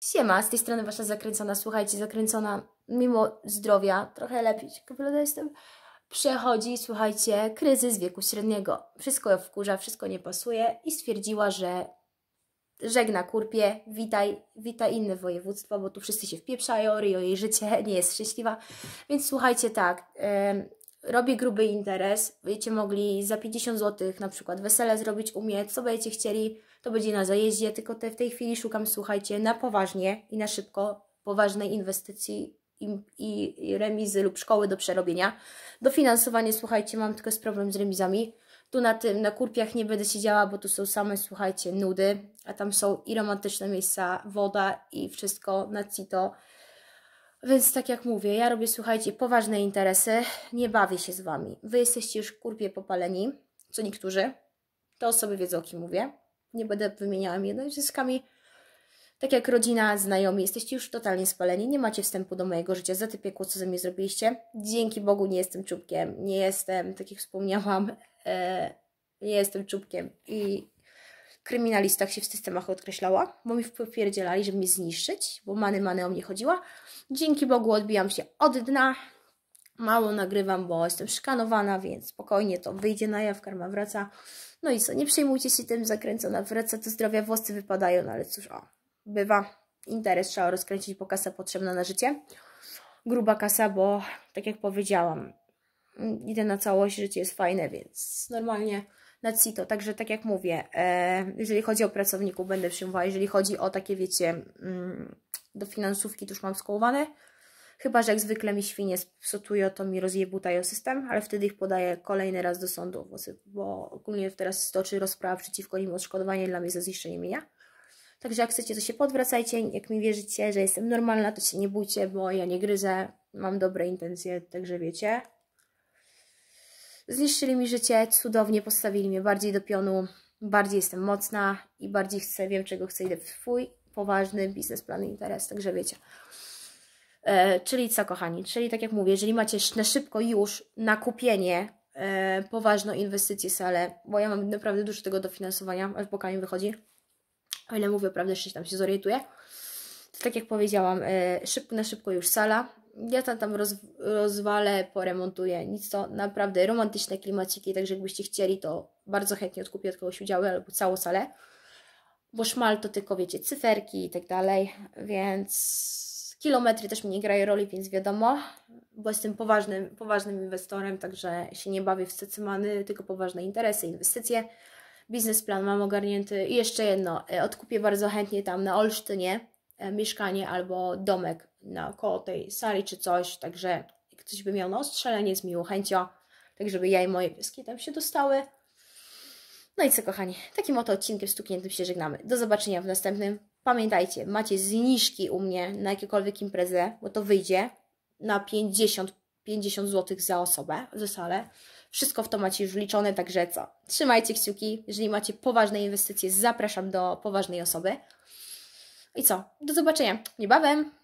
Siema, z tej strony Wasza Zakręcona. Słuchajcie, Zakręcona mimo zdrowia, trochę lepiej, ciekawa jestem, przechodzi, słuchajcie, kryzys wieku średniego. Wszystko ją wkurza, wszystko nie pasuje i stwierdziła, że żegna kurpie, witaj, witaj inne województwo, bo tu wszyscy się wpieprzają, ryją jej życie, nie jest szczęśliwa. Więc słuchajcie, tak, robię gruby interes, będziecie mogli za 50 zł na przykład wesele zrobić u mnie, co będziecie chcieli, to będzie na zajeździe, tylko te, w tej chwili szukam, słuchajcie, na poważnie i na szybko poważnej inwestycji i, i remizy lub szkoły do przerobienia. Dofinansowanie, słuchajcie, mam tylko z problem z remizami. Tu na tym, na kurpiach nie będę siedziała, bo tu są same, słuchajcie, nudy, a tam są i romantyczne miejsca, woda i wszystko na cito. Więc tak jak mówię, ja robię, słuchajcie, poważne interesy, nie bawię się z Wami. Wy jesteście już kurpie popaleni, co niektórzy. Te osoby wiedzą, o kim mówię. Nie będę wymieniała jednej zyskami. Tak jak rodzina, znajomi, jesteście już totalnie spaleni, nie macie wstępu do mojego życia, za te piekło, co ze mnie zrobiliście. Dzięki Bogu nie jestem czubkiem, nie jestem, tak jak wspomniałam, e, nie jestem czubkiem i kryminalistach się w systemach odkreślała, bo mi wpierdzielali, żeby mnie zniszczyć, bo many, many o mnie chodziła. Dzięki Bogu odbijam się od dna, mało nagrywam, bo jestem szkanowana, więc spokojnie to wyjdzie na jaw, karma wraca. No i co, nie przejmujcie się tym, zakręcona wraca, to zdrowia włosy wypadają, no ale cóż, o, bywa. Interes trzeba rozkręcić, bo kasa potrzebna na życie. Gruba kasa, bo tak jak powiedziałam, idę na całość, życie jest fajne, więc normalnie na CITO. Także tak jak mówię, e, jeżeli chodzi o pracowników, będę przyjmowała. Jeżeli chodzi o takie, wiecie, mm, do finansówki, to już mam skołowane. Chyba, że jak zwykle mi świnie psutują, to mi rozjebutają system, ale wtedy ich podaję kolejny raz do sądu, bo ogólnie teraz stoczy rozprawa przeciwko nim odszkodowanie dla mnie za zniszczenie mienia. Także jak chcecie, to się podwracajcie. Jak mi wierzycie, że jestem normalna, to się nie bójcie, bo ja nie gryzę, mam dobre intencje, także wiecie. Zniszczyli mi życie, cudownie postawili mnie bardziej do pionu, bardziej jestem mocna i bardziej chcę, wiem czego chcę, idę w swój poważny plan i interes, także wiecie. E, czyli co, kochani? Czyli tak jak mówię, jeżeli macie na szybko już na kupienie e, poważną inwestycję sale, bo ja mam naprawdę dużo tego dofinansowania, aż boka mi wychodzi, o ile mówię, prawda, jeszcze tam się zorientuję. To tak jak powiedziałam, e, szybko na szybko już sala, ja tam, tam roz, rozwalę, poremontuję, nic to naprawdę romantyczne klimaciki, także jakbyście chcieli, to bardzo chętnie odkupię od kogoś udziały albo całą salę, bo szmal to tylko, wiecie, cyferki i tak dalej, więc kilometry też mi nie grają roli, więc wiadomo, bo jestem poważnym, poważnym inwestorem, także się nie bawię w stacymany, tylko poważne interesy, inwestycje, biznesplan mam ogarnięty i jeszcze jedno, e, odkupię bardzo chętnie tam na Olsztynie e, mieszkanie albo domek naokoło tej sali czy coś, także ktoś by miał na ostrzelenie z miłą chęcią, tak żeby ja i moje pieski tam się dostały. No i co kochani, takim oto odcinkiem stukniętym się żegnamy. Do zobaczenia w następnym. Pamiętajcie, macie zniżki u mnie na jakiekolwiek imprezę, bo to wyjdzie na 50, 50 zł za osobę, za salę. Wszystko w to macie już liczone, także co? Trzymajcie kciuki. Jeżeli macie poważne inwestycje, zapraszam do poważnej osoby. I co? Do zobaczenia niebawem!